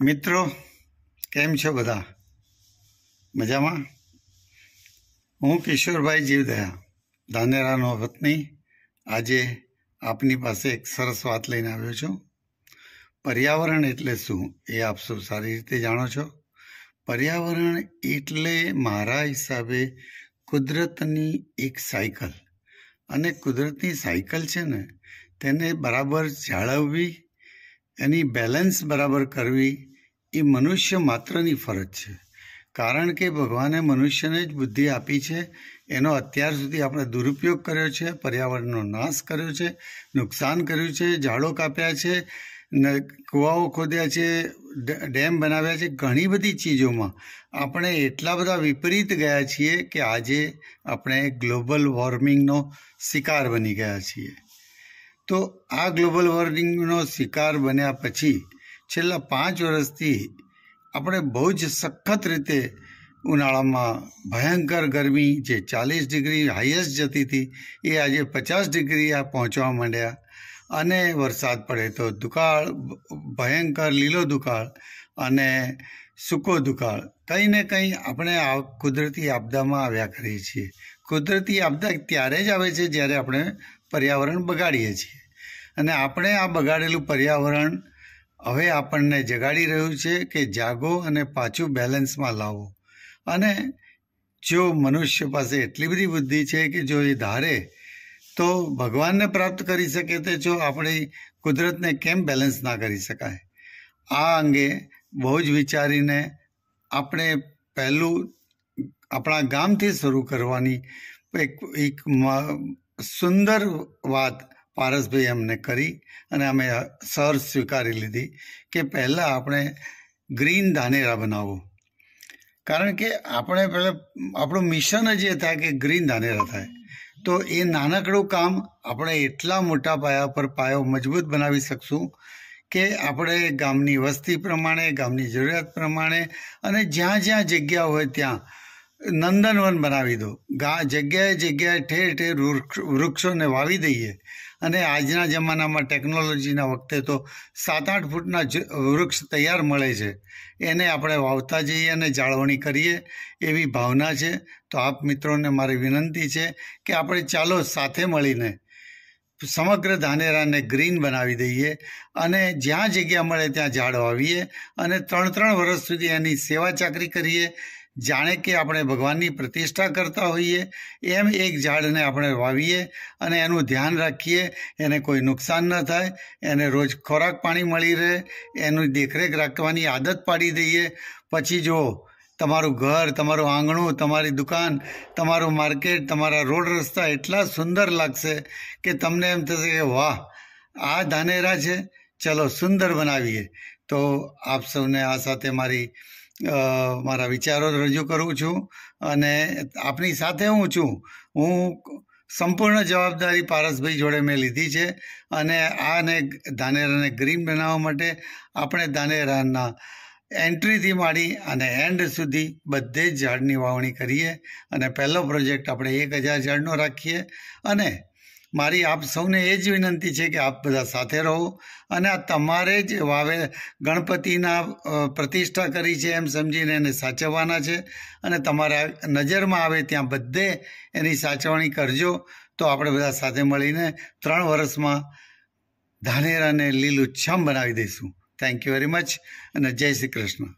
મિત્રો કેમ છો બધા મજામાં હું કિશોરભાઈ જીવદયા ધાનેરાનો વતની આજે આપની પાસે એક સરસ વાત લઈને આવ્યો છું પર્યાવરણ એટલે શું એ આપ સૌ સારી રીતે જાણો છો પર્યાવરણ એટલે મારા હિસાબે કુદરતની એક સાયકલ અને કુદરતની સાયકલ છે ને તેને બરાબર જાળવવી એની બેલેન્સ બરાબર કરવી એ મનુષ્ય માત્રની ફરજ છે કારણ કે ભગવાને મનુષ્યને જ બુદ્ધિ આપી છે એનો અત્યાર સુધી આપણે દુરુપયોગ કર્યો છે પર્યાવરણનો નાશ કર્યો છે નુકસાન કર્યું છે ઝાડો કાપ્યા છે કૂવાઓ ખોદ્યા છે ડેમ બનાવ્યા છે ઘણી બધી ચીજોમાં આપણે એટલા બધા વિપરીત ગયા છીએ કે આજે આપણે ગ્લોબલ વોર્મિંગનો શિકાર બની ગયા છીએ તો આ ગ્લોબલ વોર્મિંગનો શિકાર બન્યા પછી છેલ્લા પાંચ વર્ષથી આપણે બહુ જ સખત રીતે ઉનાળામાં ભયંકર ગરમી જે ચાલીસ ડિગ્રી હાઈએસ્ટ જતી હતી એ આજે પચાસ ડિગ્રી આ પહોંચવા માંડ્યા અને વરસાદ પડે તો દુકાળ ભયંકર લીલો દુકાળ અને સૂકો દુકાળ કંઈ ને કંઈ આપણે આ કુદરતી આપદામાં આવ્યા કરીએ છીએ કુદરતી આપદા ત્યારે જ આવે છે જ્યારે આપણે પર્યાવરણ બગાડીએ છીએ અને આપણે આ બગાડેલું પર્યાવરણ હવે આપણને જગાડી રહ્યું છે કે જાગો અને પાછું બેલેન્સમાં લાવો અને જો મનુષ્ય પાસે એટલી બધી બુદ્ધિ છે કે જો એ ધારે તો ભગવાનને પ્રાપ્ત કરી શકે તે જો આપણી કુદરતને કેમ બેલેન્સ ના કરી શકાય આ અંગે બહુ જ વિચારીને આપણે પહેલું આપણા ગામથી શરૂ કરવાની એક એક સુંદર વાત પારસભાઈ અમને કરી અને અમે સર સ્વીકારી લીધી કે પહેલાં આપણે ગ્રીન ધાનેરા બનાવો કારણ કે આપણે પહેલાં આપણું મિશન જ એ થાય કે ગ્રીન ધાનેરા થાય તો એ નાનકડું કામ આપણે એટલા મોટા પાયા પર પાયો મજબૂત બનાવી શકશું કે આપણે ગામની વસ્તી પ્રમાણે ગામની જરૂરિયાત પ્રમાણે અને જ્યાં જ્યાં જગ્યા હોય ત્યાં નંદનવન બનાવી દો ગા જગ્યાએ જગ્યાએ ઠેર ઠેર વૃક્ષોને વાવી દઈએ અને આજના જમાનામાં ટેકનોલોજીના વખતે તો સાત આઠ ફૂટના વૃક્ષ તૈયાર મળે છે એને આપણે વાવતા જઈએ અને જાળવણી કરીએ એવી ભાવના છે તો આપ મિત્રોને મારી વિનંતી છે કે આપણે ચાલો સાથે મળીને સમગ્ર ધાનેરાને ગ્રીન બનાવી દઈએ અને જ્યાં જગ્યા મળે ત્યાં ઝાડ વાવીએ અને ત્રણ ત્રણ વર્ષ સુધી એની સેવા ચાકરી કરીએ જાણે કે આપણે ભગવાનની પ્રતિષ્ઠા કરતા હોઈએ એમ એક ઝાડને આપણે વાવીએ અને એનું ધ્યાન રાખીએ એને કોઈ નુકસાન ન થાય એને રોજ ખોરાક પાણી મળી રહે એનું દેખરેખ રાખવાની આદત પાડી દઈએ પછી જો તમારું ઘર તમારું આંગણું તમારી દુકાન તમારું માર્કેટ તમારા રોડ રસ્તા એટલા સુંદર લાગશે કે તમને એમ થશે કે વાહ આ ધાનેરા છે ચલો સુંદર બનાવીએ તો આપ સૌને આ સાથે મારી મારા વિચારો રજૂ કરું છું અને આપની સાથે હું છું હું સંપૂર્ણ જવાબદારી પારસભાઈ જોડે મેં લીધી છે અને આને ધાનેરાને ગ્રીન બનાવવા માટે આપણે ધાનેરાના એન્ટ્રીથી માંડી અને એન્ડ સુધી બધે જ ઝાડની વાવણી કરીએ અને પહેલો પ્રોજેક્ટ આપણે એક હજાર ઝાડનો રાખીએ અને મારી આપ સૌને એ જ વિનંતી છે કે આપ બધા સાથે રહો અને આ તમારે જ વાવે ગણપતિના પ્રતિષ્ઠા કરી છે એમ સમજીને એને સાચવવાના છે અને તમારા નજરમાં આવે ત્યાં બધે એની સાચવણી કરજો તો આપણે બધા સાથે મળીને ત્રણ વર્ષમાં ધાનેરાને લીલુંછમ બનાવી દઈશું થેન્ક યુ વેરી મચ અને જય શ્રી કૃષ્ણ